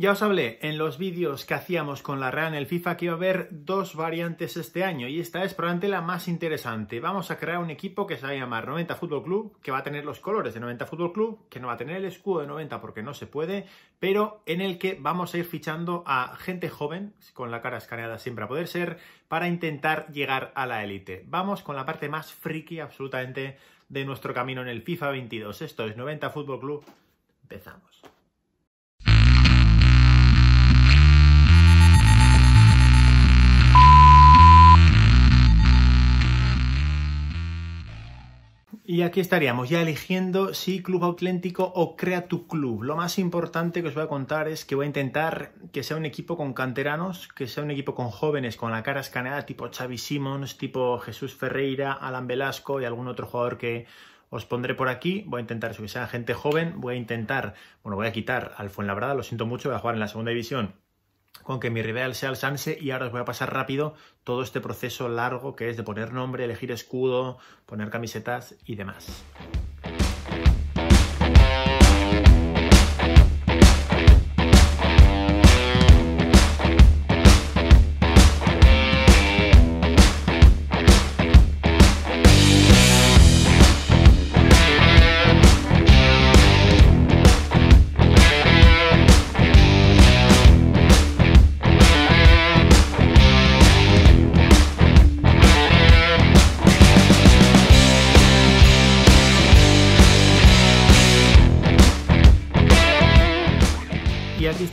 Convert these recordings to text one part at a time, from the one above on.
Ya os hablé en los vídeos que hacíamos con la Real en el FIFA que iba a haber dos variantes este año y esta es probablemente la más interesante. Vamos a crear un equipo que se va a llamar 90 Fútbol Club, que va a tener los colores de 90 Fútbol Club, que no va a tener el escudo de 90 porque no se puede, pero en el que vamos a ir fichando a gente joven, con la cara escaneada siempre a poder ser, para intentar llegar a la élite. Vamos con la parte más friki absolutamente de nuestro camino en el FIFA 22. Esto es 90 Fútbol Club. Empezamos. Y aquí estaríamos ya eligiendo si Club auténtico o Crea tu Club. Lo más importante que os voy a contar es que voy a intentar que sea un equipo con canteranos, que sea un equipo con jóvenes con la cara escaneada, tipo Xavi Simons, tipo Jesús Ferreira, Alan Velasco y algún otro jugador que os pondré por aquí. Voy a intentar, que sea gente joven, voy a intentar, bueno, voy a quitar al Fuenlabrada, lo siento mucho, voy a jugar en la segunda división con que mi rival sea el Sanse y ahora os voy a pasar rápido todo este proceso largo que es de poner nombre, elegir escudo, poner camisetas y demás.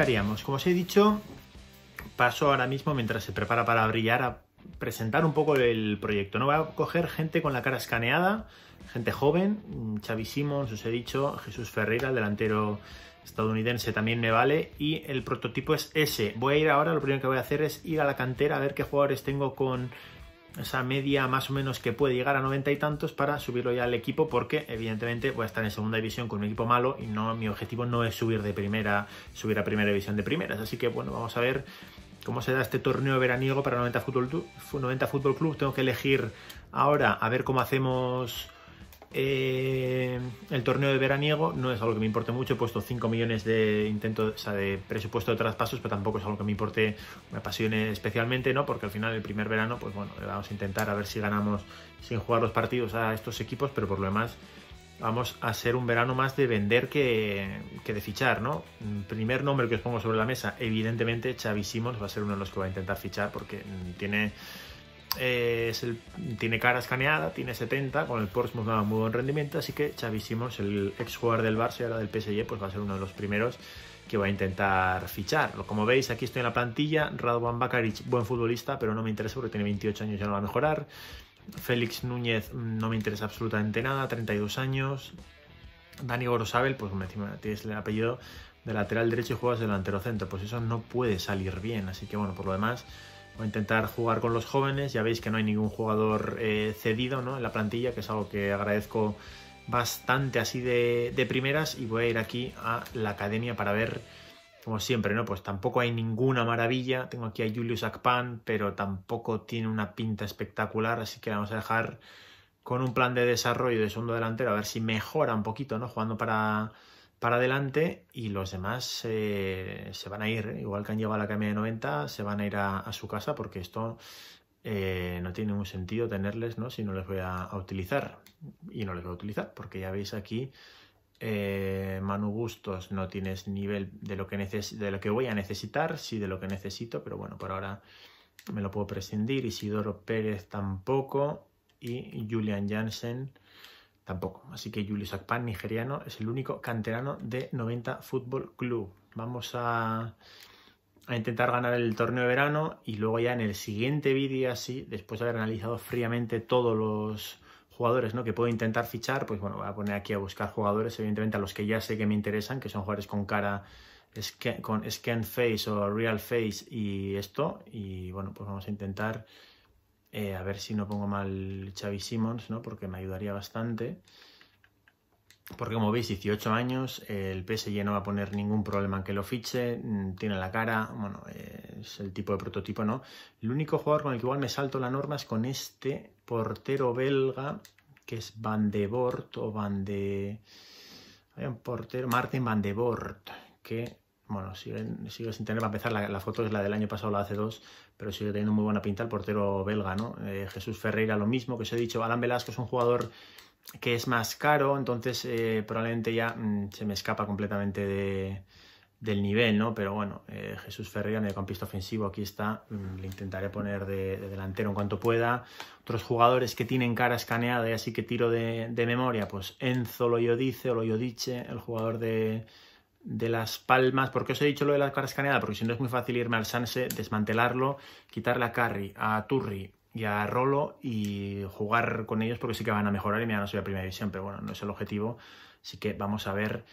estaríamos? Como os he dicho, paso ahora mismo, mientras se prepara para brillar, a presentar un poco el proyecto. No voy a coger gente con la cara escaneada, gente joven, Xavi Simons, os he dicho, Jesús Ferreira, el delantero estadounidense también me vale y el prototipo es ese. Voy a ir ahora, lo primero que voy a hacer es ir a la cantera a ver qué jugadores tengo con esa media más o menos que puede llegar a 90 y tantos para subirlo ya al equipo porque evidentemente voy a estar en segunda división con un equipo malo y no mi objetivo no es subir de primera subir a primera división de primeras así que bueno vamos a ver cómo se da este torneo veraniego para 90 fútbol 90 fútbol club tengo que elegir ahora a ver cómo hacemos eh, el torneo de veraniego no es algo que me importe mucho. He puesto 5 millones de intentos, o sea, de presupuesto de traspasos, pero tampoco es algo que me importe, me apasione especialmente, ¿no? Porque al final, el primer verano, pues bueno, vamos a intentar a ver si ganamos sin jugar los partidos a estos equipos, pero por lo demás, vamos a ser un verano más de vender que, de fichar, ¿no? Primer nombre que os pongo sobre la mesa, evidentemente, Xavi va a ser uno de los que va a intentar fichar porque mm, tiene eh, es el, tiene cara escaneada, tiene 70, con el Porsche va muy buen rendimiento, así que Chavisimos, el ex jugador del Barça y ahora del PSG, pues va a ser uno de los primeros que va a intentar fichar. Como veis, aquí estoy en la plantilla, Radovan Bakaric, buen futbolista, pero no me interesa porque tiene 28 años y ya no va a mejorar. Félix Núñez mm, no me interesa absolutamente nada, 32 años. Dani Gorosabel, pues encima tienes el apellido de lateral derecho y juegas delantero centro, pues eso no puede salir bien, así que bueno, por lo demás a intentar jugar con los jóvenes. Ya veis que no hay ningún jugador eh, cedido ¿no? en la plantilla, que es algo que agradezco bastante así de, primeras. Y voy a ir aquí a la academia para ver, como siempre, ¿no? Pues tampoco hay ninguna maravilla. Tengo aquí a Julius Akpan, pero tampoco tiene una pinta espectacular, así que vamos a dejar con un plan de desarrollo de segundo delantero, a ver si mejora un poquito, ¿no? Jugando para para adelante y los demás eh, se van a ir, ¿eh? igual que han llevado la camioneta de 90, se van a ir a, su casa porque esto eh, no tiene un sentido tenerles ¿no? si no les voy a, utilizar. Y no les voy a utilizar porque ya veis aquí, Manu Gustos, no tienes nivel de lo, que de lo que voy a necesitar, sí de lo que necesito, pero bueno, por ahora me lo puedo prescindir. Isidoro Pérez tampoco y Julian Jansen tampoco. Así que Julius Akpan, nigeriano, es el único canterano de 90 Fútbol Club. Vamos a, intentar ganar el torneo de verano y luego ya en el siguiente vídeo así, después de haber analizado fríamente todos los jugadores ¿no? que puedo intentar fichar, pues bueno, voy a poner aquí a buscar jugadores, evidentemente a los que ya sé que me interesan, que son jugadores con cara, con scan face o real face y esto, y bueno, pues vamos a intentar eh, a ver si no pongo mal Xavi Simmons, ¿no? Porque me ayudaría bastante. Porque como veis, 18 años, el PSG no va a poner ningún problema en que lo fiche, mm, tiene la cara, bueno, eh, es el tipo de prototipo, ¿no? El único jugador con el que igual me salto la norma es con este portero belga, que es Van de Bort o Van de... Hay un portero, Martin Van de Bort, que bueno, sigue, sigue, sin tener, para empezar, la, foto es la del año pasado, la hace dos, pero sigue teniendo muy buena pinta el portero belga, ¿no? Eh, Jesús Ferreira, lo mismo que os he dicho, Alan Velasco es un jugador que es más caro, entonces eh, probablemente ya mm, se me escapa completamente de, del nivel, ¿no? Pero bueno, eh, Jesús Ferreira, campista ofensivo, aquí está, mm, le intentaré poner de, delantero en cuanto pueda. Otros jugadores que tienen cara escaneada y así que tiro de, memoria, pues Enzo Loyodice o diche, el jugador de de las palmas. ¿Por qué os he dicho lo de la cara escaneada? Porque si no es muy fácil irme al Sanse, desmantelarlo, quitarle a Carry, a Turri y a Rolo y jugar con ellos porque sí que van a mejorar y me van a subir a primera división, pero bueno, no es el objetivo. Así que vamos a ver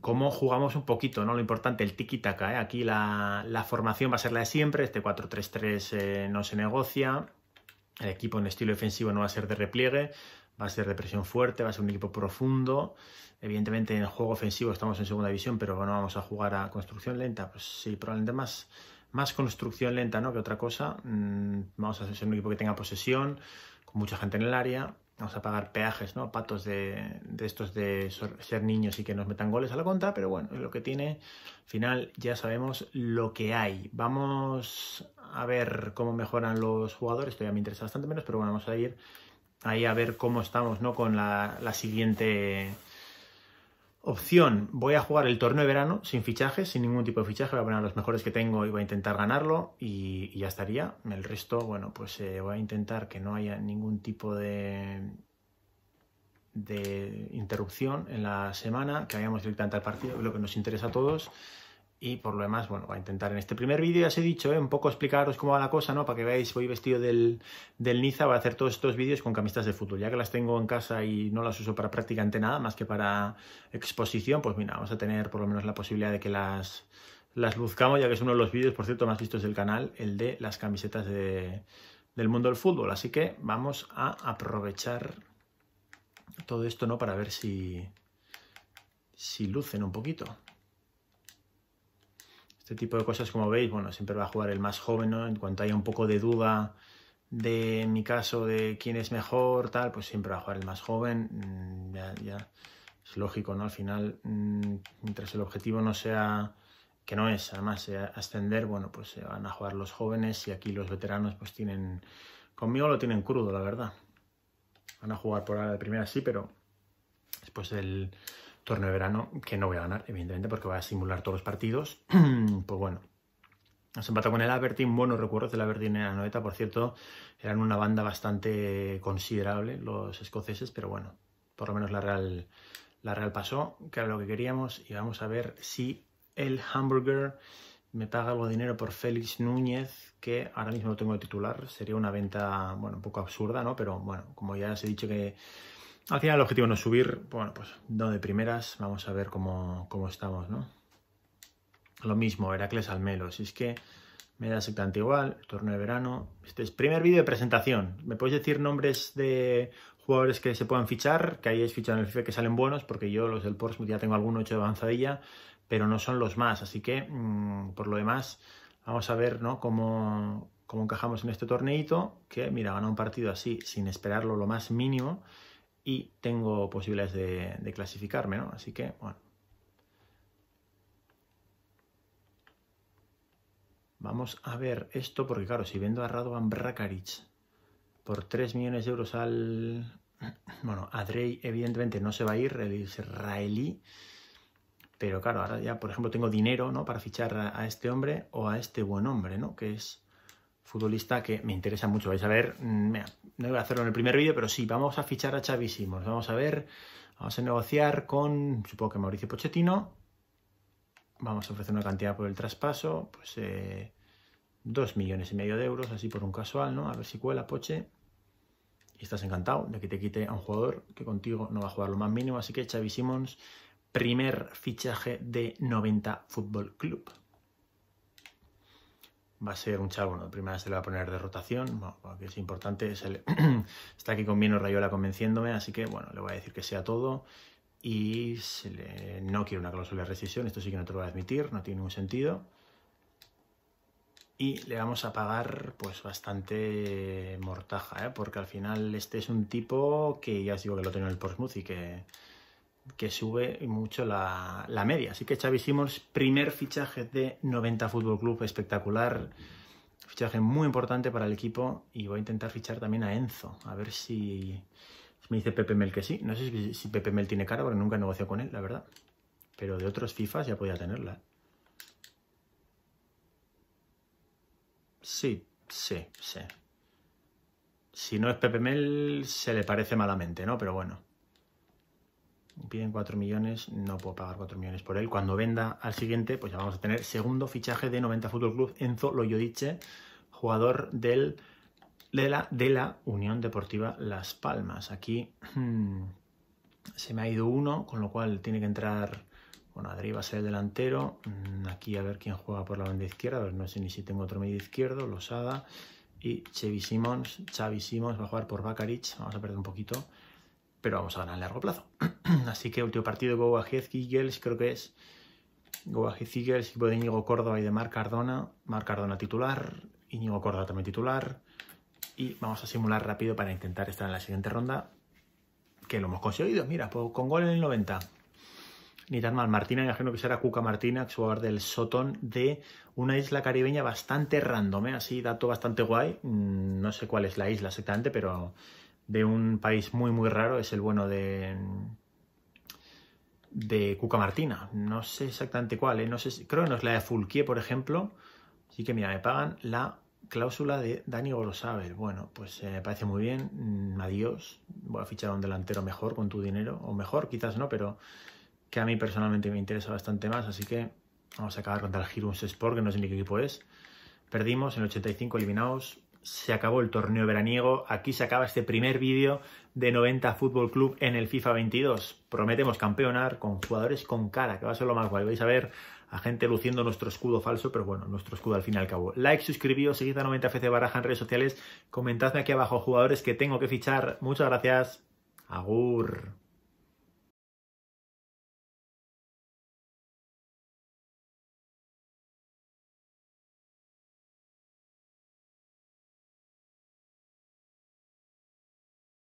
cómo jugamos un poquito, ¿no? Lo importante, el tiki-taka, ¿eh? Aquí la, formación va a ser la de siempre, este 4-3-3 eh, no se negocia, el equipo en estilo defensivo no va a ser de repliegue, va a ser de fuerte, va a ser un equipo profundo. Evidentemente en el juego ofensivo estamos en segunda división, pero bueno, vamos a jugar a construcción lenta. Pues sí, probablemente más, más construcción lenta ¿no? que otra cosa. Mm, vamos a ser un equipo que tenga posesión, con mucha gente en el área. Vamos a pagar peajes, ¿no? Patos de, estos de ser niños y que nos metan goles a la contra, pero bueno, lo que tiene, al final ya sabemos lo que hay. Vamos a ver cómo mejoran los jugadores, ya me interesa bastante menos, pero bueno, vamos a ir ahí a ver cómo estamos ¿no? con la, la siguiente opción. Voy a jugar el torneo de verano sin fichajes, sin ningún tipo de fichaje. Voy a poner los mejores que tengo y voy a intentar ganarlo y, ya estaría. El resto, bueno, pues eh, voy a intentar que no haya ningún tipo de de interrupción en la semana, que vayamos directamente al partido, lo que nos interesa a todos. Y por lo demás, bueno, voy a intentar en este primer vídeo, ya os he dicho, eh, un poco explicaros cómo va la cosa, ¿no? Para que veáis, voy vestido del, Niza, voy a hacer todos estos vídeos con camisetas de fútbol. Ya que las tengo en casa y no las uso para prácticamente nada, más que para exposición, pues mira, vamos a tener por lo menos la posibilidad de que las, las luzcamos, ya que es uno de los vídeos, por cierto, más vistos del canal, el de las camisetas de, del mundo del fútbol. Así que vamos a aprovechar todo esto, ¿no? Para ver si, si lucen un poquito. Este tipo de cosas, como veis, bueno, siempre va a jugar el más joven, ¿no? En cuanto haya un poco de duda de, mi caso, de quién es mejor, tal, pues siempre va a jugar el más joven. Mm, ya, ya es lógico, ¿no? Al final, mm, mientras el objetivo no sea, que no es, además, ascender, bueno, pues se van a jugar los jóvenes y aquí los veteranos, pues tienen, conmigo lo tienen crudo, la verdad. Van a jugar por ahora de primera, sí, pero después del torneo de verano que no voy a ganar, evidentemente, porque voy a simular todos los partidos. pues bueno, nos empató con el Aberdeen, buenos recuerdos del Aberdeen en la noveta, por cierto, eran una banda bastante considerable los escoceses, pero bueno, por lo menos la Real, la Real pasó, que era lo que queríamos, y vamos a ver si el Hamburger me paga algo de dinero por Félix Núñez, que ahora mismo lo tengo de titular, sería una venta, bueno, un poco absurda, ¿no? Pero bueno, como ya os he dicho que al final el objetivo no es subir, bueno, pues no de primeras, vamos a ver cómo, estamos, ¿no? Lo mismo, Heracles Almelo, si es que me da exactamente igual, torneo de verano. Este es primer vídeo de presentación. ¿Me podéis decir nombres de jugadores que se puedan fichar, que hayáis fichado en el FIFA que salen buenos? Porque yo los del Portsmouth ya tengo alguno hecho de avanzadilla, pero no son los más, así que mm, por lo demás vamos a ver ¿no? cómo, encajamos en este torneito, que mira, a un partido así sin esperarlo lo más mínimo y tengo posibilidades de, clasificarme, ¿no? Así que, bueno. Vamos a ver esto, porque claro, si vendo a Radovan Brakaric por 3 millones de euros al... Bueno, Adrey evidentemente no se va a ir, el israelí. Pero claro, ahora ya, por ejemplo, tengo dinero, ¿no? Para fichar a este hombre o a este buen hombre, ¿no? Que es futbolista que me interesa mucho. Vais a ver, mm, no iba a hacerlo en el primer vídeo, pero sí, vamos a fichar a Xavi Simons. Vamos a ver, vamos a negociar con, supongo que Mauricio Pochettino. Vamos a ofrecer una cantidad por el traspaso, pues eh, dos millones y medio de euros, así por un casual, ¿no? A ver si cuela Poche. Y estás encantado de que te quite a un jugador que contigo no va a jugar lo más mínimo. Así que Xavi Simons, primer fichaje de 90 Fútbol Club va a ser un chavo, bueno, primera se le va a poner de rotación, que es importante, es está aquí con Mino Rayola convenciéndome, así que bueno, le voy a decir que sea todo y se le... no quiero una cláusula de rescisión, esto sí que no te lo voy a admitir, no tiene ningún sentido. Y le vamos a pagar pues bastante mortaja, ¿eh? porque al final este es un tipo que ya os digo que lo tengo en el Portsmouth y que que sube mucho la, media. Así que Xavi Simons, primer fichaje de 90 Fútbol Club, espectacular. Fichaje muy importante para el equipo y voy a intentar fichar también a Enzo, a ver si me dice Pepe Mel que sí. No sé si, si Pepe Mel tiene cara porque nunca negociado con él, la verdad. Pero de otros FIFAs ya podía tenerla. ¿eh? Sí, sí, sí. Si no es Pepe Mel, se le parece malamente, ¿no? Pero bueno piden 4 millones, no puedo pagar 4 millones por él. Cuando venda al siguiente, pues ya vamos a tener segundo fichaje de 90 Fútbol Club, Enzo Loyodiche, jugador del, de, la, de la Unión Deportiva Las Palmas. Aquí hmm, se me ha ido uno, con lo cual tiene que entrar... Bueno, Adri va a ser el delantero. Mm, aquí a ver quién juega por la banda izquierda. A ver, no sé ni si tengo otro medio izquierdo. Losada y Xavi Simons. va a jugar por Bakaric. Vamos a perder un poquito pero vamos a ganar a largo plazo. Así que último partido, Go Ahead, creo que es. Go Ahead, Eagles, equipo de Íñigo Córdoba y de Marc Cardona. Marc Cardona titular, Íñigo Córdoba también titular. Y vamos a simular rápido para intentar estar en la siguiente ronda, que lo hemos conseguido. Mira, pues, con gol en el 90. Ni tan mal. Martina, imagino que será Cuca Martina, jugador del Sotón de una isla caribeña bastante random, ¿eh? así, dato bastante guay. Mm, no sé cuál es la isla exactamente, pero de un país muy, muy raro, es el bueno de de Cuca Martina. No sé exactamente cuál, ¿eh? no sé creo que no es la de Fulquier, por ejemplo. Así que mira, me pagan la cláusula de Dani Gorosabel. Bueno, pues eh, me parece muy bien. Mm, adiós. Voy a fichar a un delantero mejor con tu dinero. O mejor, quizás no, pero que a mí personalmente me interesa bastante más. Así que vamos a acabar con el Girus Sport, que no sé ni qué equipo es. Perdimos en el 85, eliminados se acabó el torneo veraniego, aquí se acaba este primer vídeo de 90 Fútbol Club en el FIFA 22. Prometemos campeonar con jugadores con cara, que va a ser lo más guay. Vais a ver a gente luciendo nuestro escudo falso, pero bueno, nuestro escudo al fin y al cabo. Like, suscribíos, seguid a 90FC Baraja en redes sociales, comentadme aquí abajo jugadores que tengo que fichar. Muchas gracias. Agur.